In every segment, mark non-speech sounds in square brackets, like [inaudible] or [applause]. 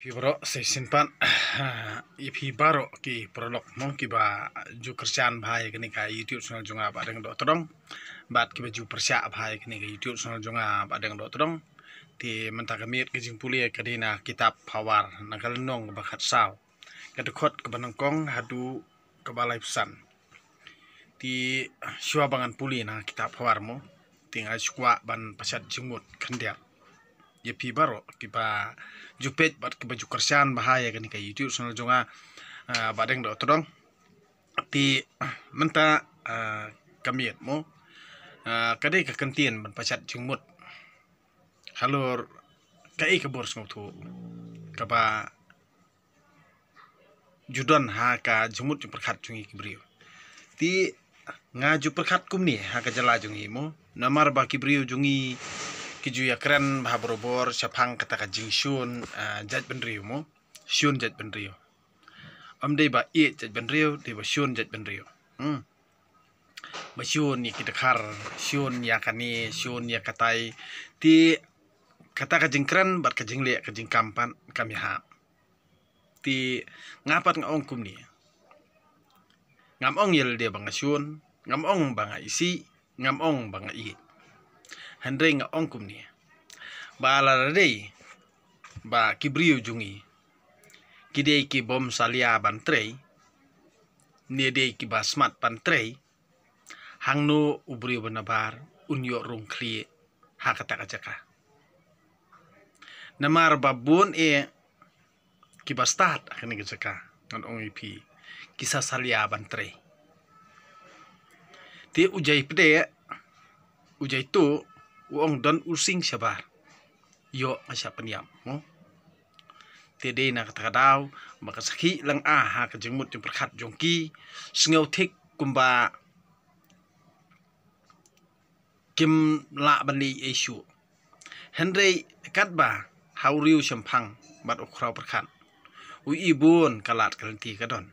Pibro se simpan ah, ipi baro ki prolog mong ki ba ju kerjaan bahaya kini ka YouTube channel jonga ba deng do todong bat ki ba ju persia bahaya kini ka YouTube channel jonga ba deng do todong ti menta kamit ki jing puli e ka dina kitab pawar na lenong ba khat saw ka dekot ka banangkong hadu ka ba pesan, ti shua bangan puli na kitab pawar mo ti ngai ban pasat jimut kendiak ye ya, pi baro kiba jupet bat kiba jukersian bahaya kan kayak YouTube gitu, sono jonga uh, eh, badeng do todong ti menta uh, kamiet mo uh, eh, kade ka kentian ban pacat jungmut halur kai ka bor sngop thu kaba judon ha ka jumut perkhat jungi kibrio ti ngaju perkhat ni ha ka jala jungi mo namar ba kibrio jungi kiju ya keren bahabrobor syapang kata kajing shun eh, jat benrio mu, mo jat benrio. om deh ba iet jat benrio, deh ba shun jat benrio. hmm ba shun ya kita kar shun ya kani shun ya katai ti kata kajing keren bar kajing liak kajing kampan kami ha ti ngapat ngaong kum ni ngam ong yel dia banga shun, ngam ong banga isi ngam ong banga i henrenga onkum ni ba alara dei ba kibrio jungi kidei ki bom salia ban trei ni dei ki ba ban trei hangno ubri benabar unyo rung kli hakata kajaka namar babun e kiba start akhirnya kajaka ngan ong ipi kisah salia ban trei ti ujai pede ujai tu uong don using siapa? yo masya peniam mo tede na katadau maka lang aha ha ka jengmut yung perkat jongki sngau tik kumba kim la bani esu henry katba hauriu sempang bat ukhrau perkat u ibun kalat kalti kadon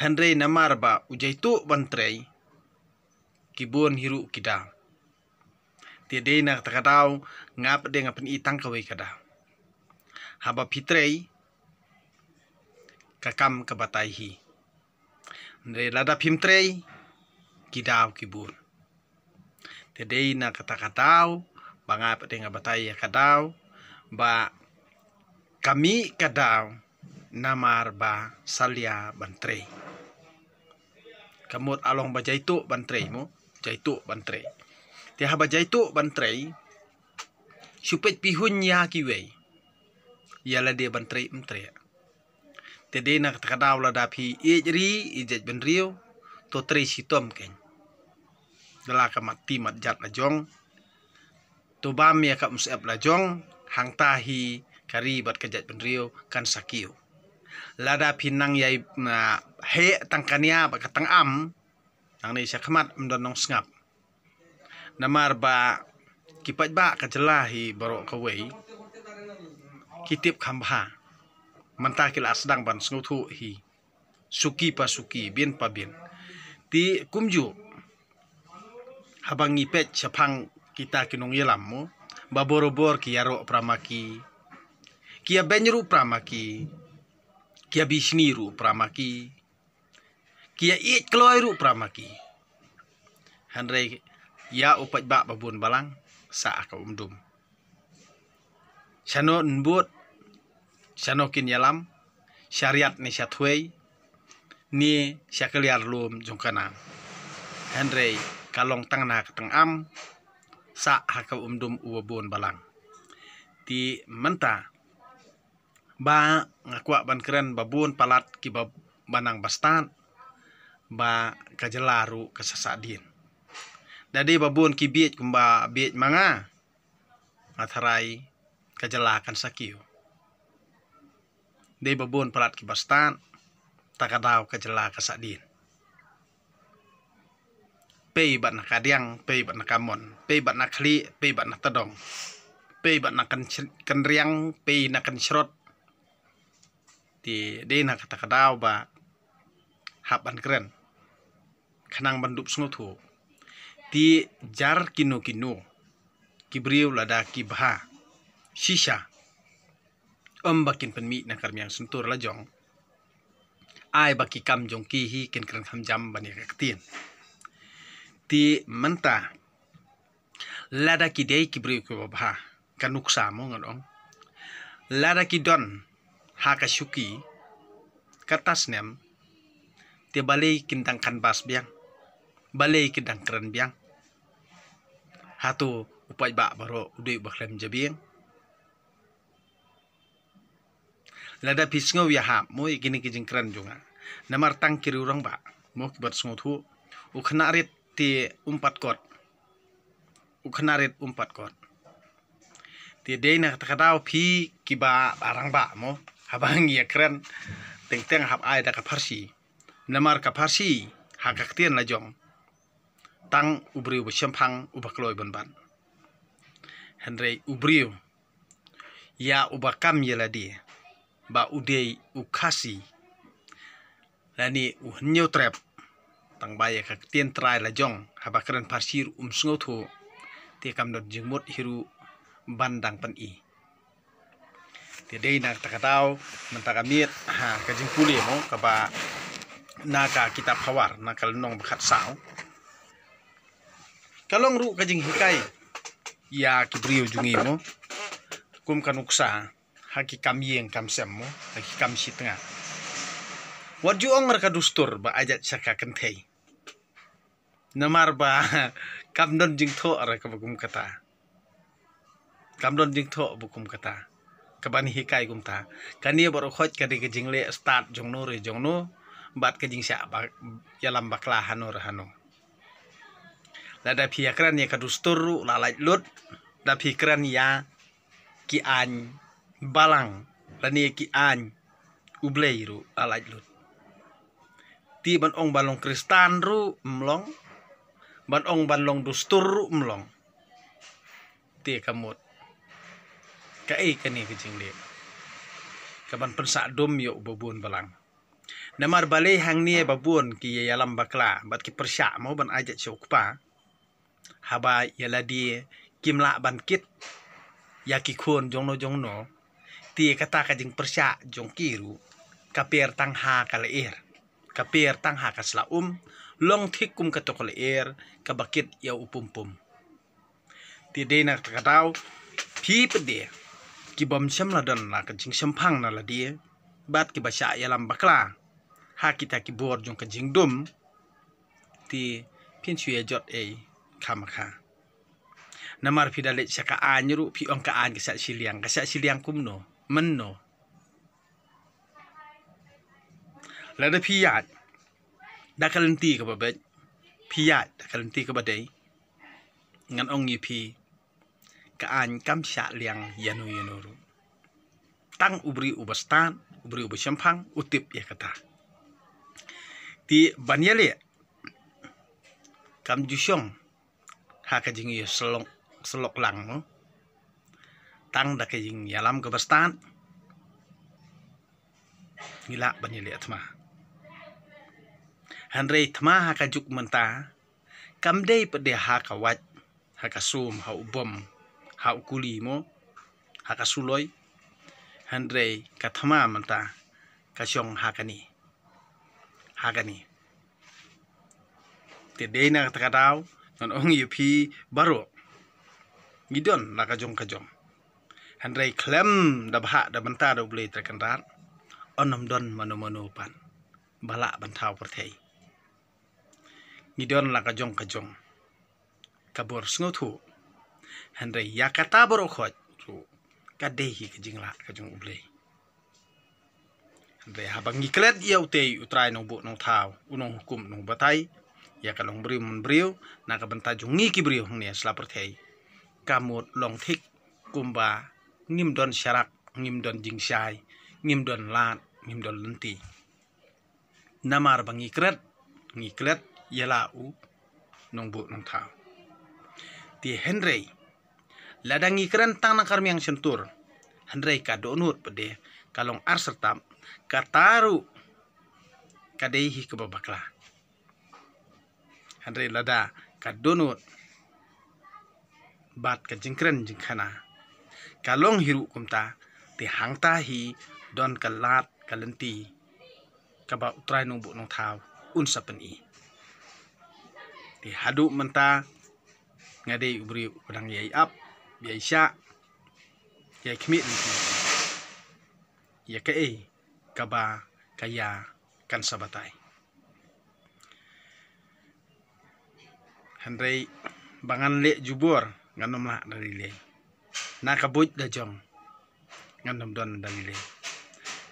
henry namar ba ujaitu bantrei kibun hiru kidal te dei na ta kadau ngap de ngapen itang ka kada haba pitrei ka kam ka batai hi lada pimtrei trei kibur. nak te dei na kata kadau ba ngap ya kadau ba kami kadau namar ba salia bantrei kamut along ba jaitu bantrei mo jaitu bantrei te haba itu bantrei supet pihun ya ki wei yala de bantrai mtre um te de nak takadaw la dapi ejri ejej benriu to tre tom ken dala ka mati mat jat la jong to bam ya ka musep um la jong hang tahi kari bat kejat benriu kan sakio. lada pinang yai he tangkania bakatang am ang ni sakmat mdonong um sngap namarba kipat ba kajelahi baro kawai kitip kamba mentakil asdang ban senguthu hi suki pa suki bin pa bin ti kumju habang pet cepang kita kinung yelam mo baborobor kiaro pramaki kia benyru pramaki kia bisniru pramaki kia it pramaki hanrei ya upat ba babun balang sa aka umdum sano nbut sano kin yalam syariat ni syatwei ni syakeliar lum jungkana. henry kalong tang nak tang am sa aka umdum uwabun balang ti menta ba ngakwa ban keren babun palat kibab banang bastan ba kajelaru kesasadin Dadi babun kibit biet kumba biet manga atharai kajalakan sakio. Dadi babun pelat kibastan. takadau kajalaka sadin. Pei bat na kadiang, pei bat na kamon, pei bat na kli, pei bat na tadong. Pei bat na kenriang, pei na kencrot. Di nak na katakadau ba haban keren. Kanang bandup sungutu ti jar kino kino kibriu lada kibha shisha ombakin penmi na karmiang suntur la jong ai baki kam jong ki hi ken kren jam bani kaktin ti menta lada ki dei kibriu ko bha kanuk samo ngadong lada ki don hakashuki kertas nem ti balai kintang kan bas biang balai kintang keren biang hatu upai ba baro udai baklem jabiang lada pisngau ya ha mo gini ki jingkran junga namar tang kiri urang ba mo kibat sunguthu ukhna rit ti umpat kot ukhna rit umpat kot ti dei na takadau phi kiba arang ba mo habang ya kren teng teng hab ai da ka parsi namar ka parsi hakaktir la jong tang ubriu bo sempang ubakloi ban ban ubriu ya ubakam yela di ba udei ukasi lani uhnyo trap tang baye kak tien trai la jong habakran parsir umsungo te kam dot jengmut hiru bandang pan i tidai nak takatau mentakamit ha kajing puli mo kaba naka kita hawar nakal nong bakat sao kalong ru kajing hikai, ya kibrio jungi mo kum kanuksa haki yang kamsem mo haki si tengah wadju ong mereka dustur ba ajat saka kentai namar ba [laughs] kamdon jing to raka bukum kata don jing to bukum kata kabani hikai kumta kania baru khot kadi kajing le start jongno re jongno bat kajing siapa, ya yalam baklah hanor hanor la da piakran ya kadustur la lut da pikran ya ki an balang la ni ya ki an ublei ru la lut ti ban ong balong kristan ru mlong ban ong balong dustur ru mlong ti kamut ka e kani ke jingle kaban pensak dom yo bubun balang namar balai hang ni ya babun ki yalam ya bakla bat ki persya mau ban ajak syukpa haba yaladi kimla bankit yakikun jongno jongno ti kata kajing persya jongkiru kapir tang ha kalair er. kapir tang ha kaslaum long tikum katok leir er. kabakit ya upumpum ti de na kadau pi pede kibam sem la dan la kajing sempang na la dia bat kibasya ya lam bakla ha kita kibor jong kajing dum ti pin ya jot ei kamaka namar phi dalit saka anyru ah, pi ong ka an kesa siliang kesa siliang kumno menno la da phi yat da kalanti ka ba bet phi ka ba dei ngan ong ngi pi ka an kam sha liang yanu yanu tang ubri ubastan ubri ubachampang utip ya kata ti banyale kam jusyong ha ka selok selok lang tang da ka jing yalam ka bastan ngila banyali atma hanrei tma ha juk menta kamdei pede hakawat hakasum wat ha sum ha ubom ha ukuli mo ha ka suloi ka menta ka syong ha ni ha ni non kan ong yo pi baro gidon na kajong kajong handrai klem da bha da banta da onom don mano mano pan bala bantau perthei gidon la kajong kajong kabor sngo thu handrai yakata baro khot, tu kadehi kajingla kajong ubley. handrai habang iklet ia tei utrai nong bu nong thau unong hukum nong batai ya kalong brio mun na ka benta jung ngi ki brio ni asla thei kamut long thik kumba ngim don syarak ngim don jing syai ngim don lat ngim don lenti namar bangi kret ngi kret yela u nong bu nong thau ti henry ngi kren tanah karmi yang sentur henry ka donut pede kalong ar sertam kataru kadehi kebabaklah hanre lada ka donot bat ka jingkren jingkana ka long hiru kumta ti hangta hi don ka lat ka lenti ka ba utrai nung bu nong thaw un sapen i ti hadu menta ngade ubri urang yai ap yai sya yai khmi ya ka e ka ba ka ya, kan sabatai Henry bangan le jubur ngandom lah dari le na kabut da jong ngandom don dari le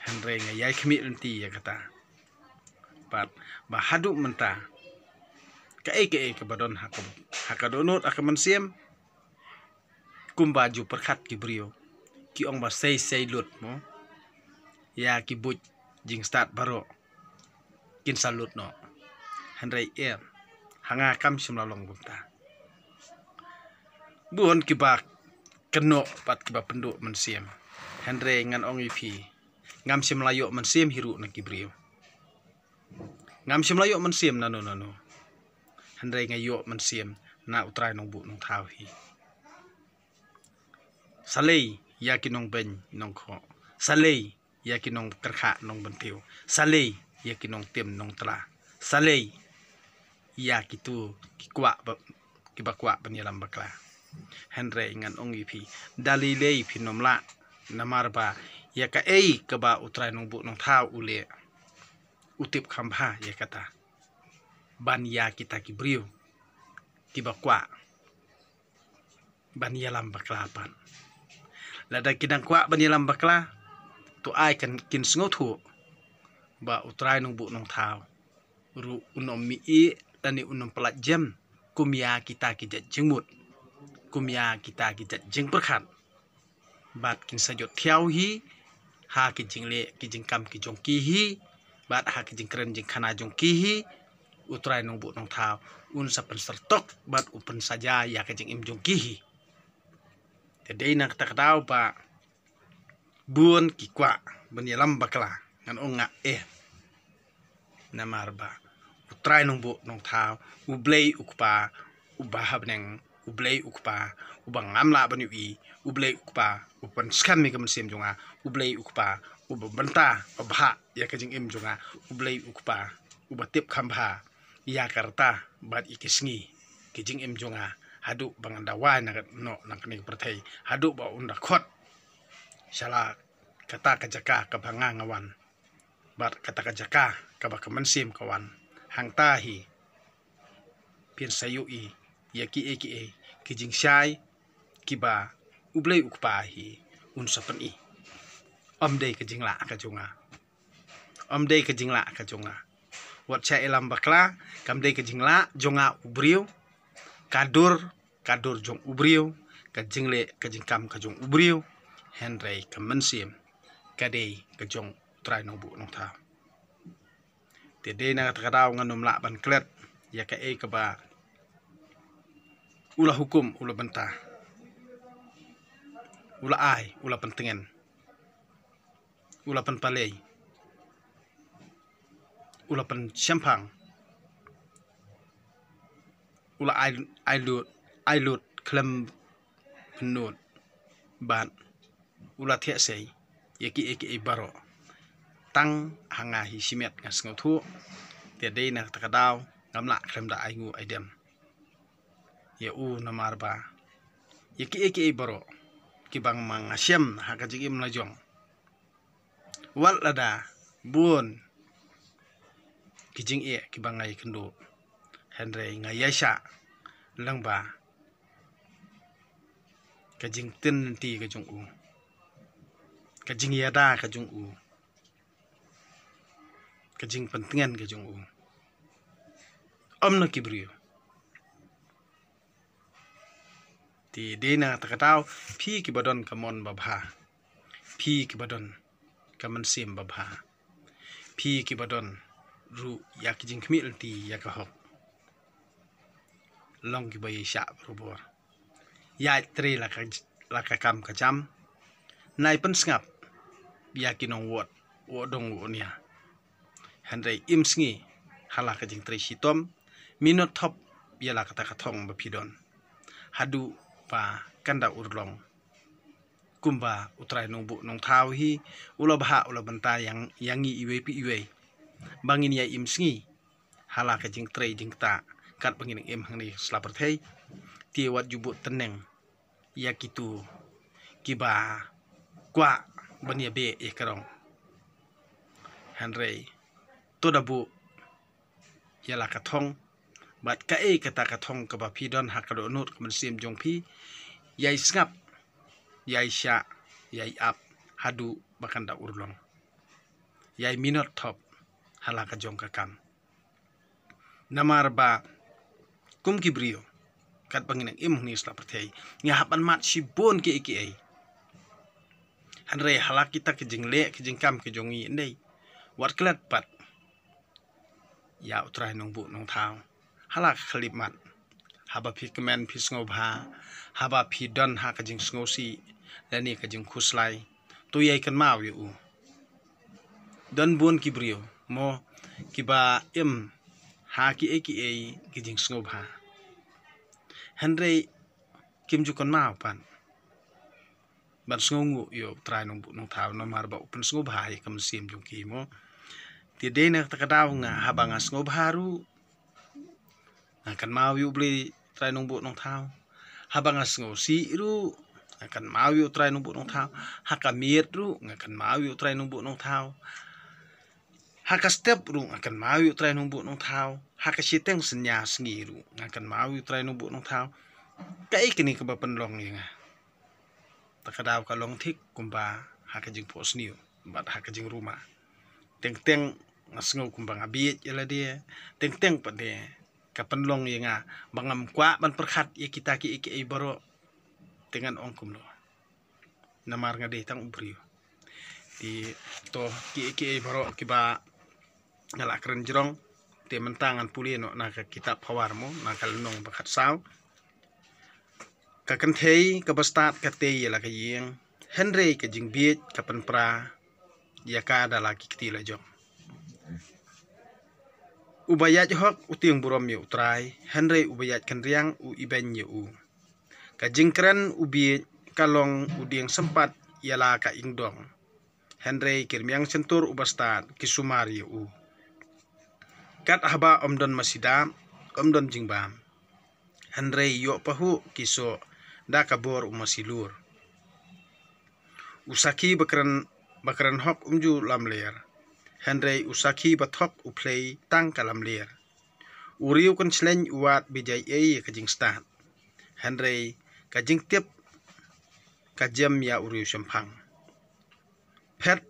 Henry ngayai yai kemit nanti ya kata pat bahadu menta kae kae kebadon hakab hakadonot akaman siam kum baju perkat kibrio ki ong ba sei sei lut mo ya ki jing start baru. kin salut no Henry air iya hanga kam simla long buon kiba keno pat kiba penduk mensiem hendre ngan ong ipi ngam sim layo mensiem hiru na kibrio ngam sim layo mensiem na no no ngayo mensiem na utrai nong bu nong tawhi salei yakin nong ben nong ko salei yakin nong kerkha nong bentiu salei yakin nong tem nong tra salei ya gitu kuak kiba kuak penyelam bakla henre ingan ongi pi dalilei pi nomla namarba ya ka ei keba utrai nung bu nong thau ule utip khambha ya kata ban ya kita kibriu kiba kuak ban apa? bakla pan lada kidang kuak ban yalam bakla tu ai kan kin sngo ba utrai nung bu nong tau ru unom mi i tani unum pelat jam kumia kita kijat jengmut kumia kita kijat jeng perkhan bat kin sajot tiau hi ha kijeng le kijeng kam ki kihi hi bat ha keren jeng kana jongki kihi utrai nong bu nong thau un sa pen sertok bat upen saja ya kijing im jongki hi tedei nak tak tau pa buon ki kwa benyelam bakla ngan onga eh namarba try nung bu nung tau ublei ukpa ubahab neng ublei ukpa ubang ngam la banyu u ublei ukpa uban skam mi kamun sim junga ukpa uba benta ubha ya kajing im jonga ublei ukpa uba tip kamha ya karta bat ikisngi kajing im jonga hadu bang anda wa no nak ni pertai hadu ba unda kot sala kata kajaka kebanga ngawan bat kata kajaka kaba kemensim kawan hang tahi pin i yaki eki e kijing e, syai kiba ublei ukpahi unsapan i om dei kijing la kajunga om dei kijing la kajunga wat cha elam bakla kam dei kijing la jonga ubriu kadur kadur jong ubriu kajing le kajing kam kajong ubriu henrei kamensim kadei kajong trai nong bu nong tha tidak nak na takadaw nga klet ya ke e ka ba ula hukum ula bentah, ula ai ula pentingan ula penpalei ula pen champang ula ai ai lut ai lut klem penut ban ula thiak sei ke E baro tang hanga hi simet ngas ngau thu te dei na ta kadau ngam la khrem da ai ngu ai dem ye u na mar ba ye ki e ki e boro ki bang mang asiam ha ka jigim na jong wal da bun ki jing e ki bang ai kendo henre ngai yasha lang ba ka jing tin ti ka jong u ka jing ya da ka jong u kajing pentingan kajong u amna kibrio ti dena takatau phi ki badon kamon babha phi ki badon sim babha phi ki badon ru yak jing khmil ti yak long ki bayi sha rubor ya tre la ka la ka kam ka jam nai pen sngap yakinong wot wodong wonia Henry imsngi hala ka jing tri sitom minot thop yala kata ka thong ba hadu pa kanda urlong kumba utrai nong bu nong thau hi ulo bha ulo yang yangi iwe pi iwe bangin ya imsngi hala ka jing tri jing ta kat bangin em hangne slaper thei tiwat jubu teneng yakitu kiba kwa bania be ekarong Henry toda bu yala ka thong bat ka e ka ta ka thong ka ba phi don ha ka do nut man sim jong phi yai snap yai sha yai ap hadu bakan da urlong yai minot thop hala ka jong ka kam namar ba kum ki brio kat bangin ang ni isla pertei nya hapan mat si bon ki ki ai han re kita ke jingle ke jingkam ke jongi nei wat pat ya utrai nung bu nung thau hala khalip mat haba phi kemen sngo haba phi don ha ka jing sngo si lani ka jing khuslai tu yai kan mau yu don bun ki brio mo ki ba em ha ki e ki e ki jing sngo kim ju kan mau pan ban sngo ngu yo trai nung bu nung thau no mar ba open sngo bha ye kam sim jung ki mo ti day nakatadaw nga habang as ngob haru akan mawi ubli try nung buot nung tau. habang as ngob siru akan mawi try nung buot nung tau. hakamir miru, akan mawi try nung buot nung tau. haka step ru akan mawi try nung buot nung tau. haka siteng senya sengi akan mawi try nung buot nung tau. kai kini kebapan long nga takadaw ka long tik kumba haka jing posniu bat haka jing rumah teng teng ngasngo kumbang abiet yala dia teng teng pa dia kapan long yang bangam kwa ban perhat ye kita ki iki ibaro dengan ongkum lo namar nga dia tang ubrio di to ki baro ki ba ngala keren jerong te mentangan puli no na ka kitab hawar mo na kal nong bakat saw ka kentei ka bastat ka te yala ka yeng henry ke jing biet kapan pra ya ka ada lagi ketila jong ubayat hok uting burom ye utrai henre ubayat kendriang u iben ye u kajingkran ubi kalong udiang sempat ialah ka ingdong henre kirmiang centur ubastat kisumar ye u kat haba omdon masida omdon jingbam henre yo pahu kiso da kabor umasilur usaki bakaran bakaran hok umju lamler Henry usaki batok uplay tang kalam lir. Uriu kan sleng uat bijai ei kajing stat. Henry kajing tip kajam ya uriu sempang. Pet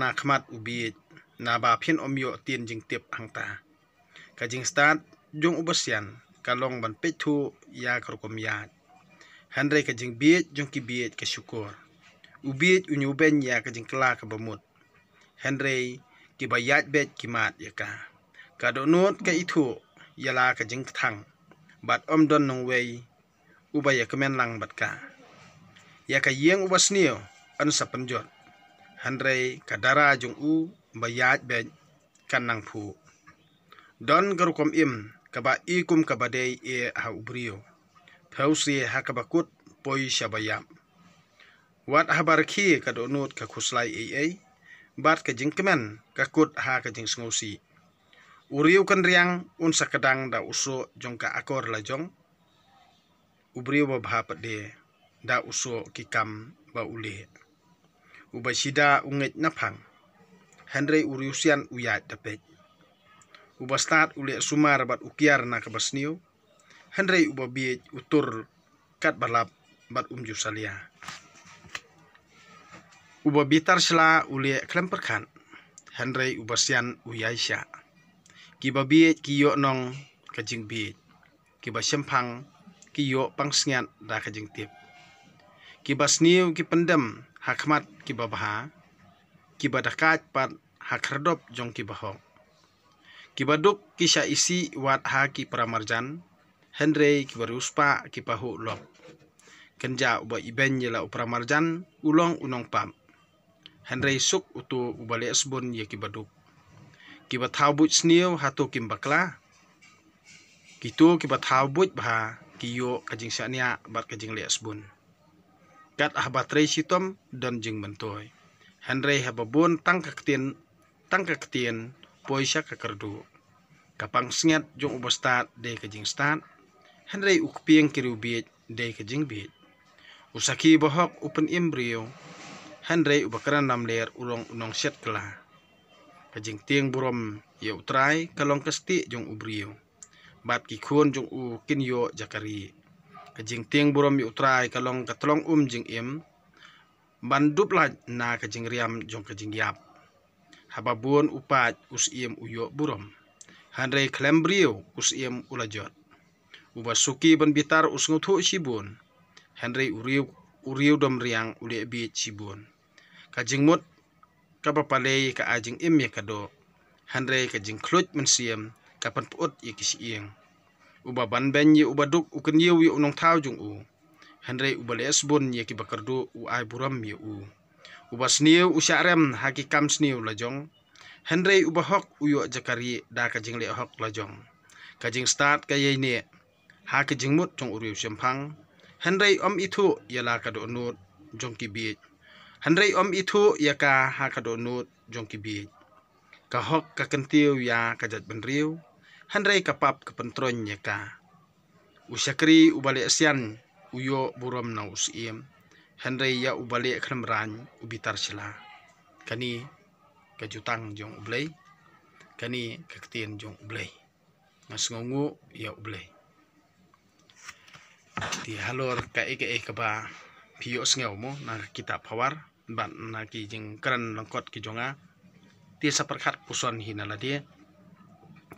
nakmat ubiit ubi na ba phin omyo tin jing tip angta. Kajing stat jong ubasian kalong ban petu ya krokom ya. Henry kajing biet jong kibiit biet ke syukur. Ubiet unyuben ya kajing kelak kebamut. Henry กิบยัดเบ็ดกิมาดยากากาโดนูดกะอิทุยาลากะจิงทังบัดอมดอนนงเวอุบายกะแมนลังบัดกายากะเยียงอุบสเนียวอันสับปัญจดฮันเรกะดาราจงอูบยัดเบ็ดกันนางผูดอนกรุกอมอิมกะบะอีกุมกะบะเดยเอฮาอุบริโอเพวซีฮะกะบะกุดปอยชะบะยามวัดฮะบารคีกะโดนูดกะคุสไลเอเอ bat ke jengkemen kakut ha ke jeng sengusi. Uriu kan riang un sekedang da uso jongka akor la jong. Ubriu ba bha pede da uso kikam ba ule. Uba sida unget napang. Henry uriusian uya dapet. Uba start uli sumar bat ukiar na kebasniu. Henry uba biet utur kat balap bat umju saliah uba bitarsla ulie klemperkan henry ubasian uyaisha kiba bi kiyo nong kajing bi kiba sempang kiyo pangsingat da kajing tip kiba sniu ki pendem hakmat kiba baha kiba dakat pat hakardop jong kiba ho kiba duk kisha isi wat ha ki pramarjan henry kiba ruspa kiba ho lop kenja uba iben yela upramarjan ulong unong pam Henry suk utu ubale asbon ya kibaduk. Kibat habut ba hatu kim bakla kitu kibat habut thau buj ba kajing sania bat kajing le asbon kat ahbat rei sitom dan jing mentoi hanrei hababun tang kaktin tang kaktin poisa kakardu kapang sngat jong ubastat de kajing stat Henry ukpieng kirubiet de kajing biet usaki bahok upen imbrio Henry ubakaran ler ulong unong set kala kajing tiang burom ye utrai kalong kasti jong ubrio bat ki jong u kin yo jakari kajing tiang burom ye utrai kalong katlong um jing im bandup la na kajing riam jong kajing yap hababun upat us im uyo burom klem klembrio us im ulajot ubasuki ban bitar us ngutu sibun Henry uriu uriu dom riang ule bi cibun. ka mut ka papale ka ajing im ya kado hanre ka jing klut man siam ka pan ya kisi ieng uba ban ben ye ya, uba duk ukan ye ya, unong tau jung u hanre uba le bon ye ki do u ai buram ye u uba sniu u rem haki kam sniu lajong hanre uba hok uyo jakari da ka jing le hok lajong ka start ka ye ne ha ka mut jong uriu sempang Henry om itu yala ka do jongki bi Henry om itu yaka ha kado nut jongki bi ka hok ya ka jat benriu hanrei ka pap ka pentron yaka usakri ubali asian uyo buram na usiem ya ubali kremran ubitar sila kani ka jutang jong ublei kani kaktin jong ublei ngungu ya ublei di halor kai kai e ba pios ngeo mo na kita power ban na ki jing keren lengkot ki jonga ti saperkat puson hina la dia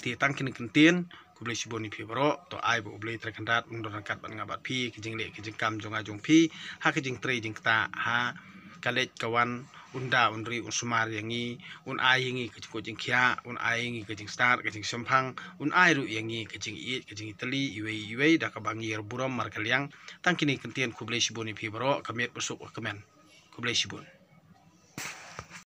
ti tangkin kentin kubli siboni pi bro to ai bo blai trekandat mundor kat ban ngabat pi ki jing le ki jing kam jonga jong pi ha ki jing tre jing ta ha kalet kawan unda unri unsumar yangi un ayingi kajing kajing kia un ayingi kajing star kajing sempang un ayru yangi kajing iit kajing itali iwe iwe daka bangi buram markaliang tangkini kentian kublai sibuni pibro kamet busuk kemen kublai sibun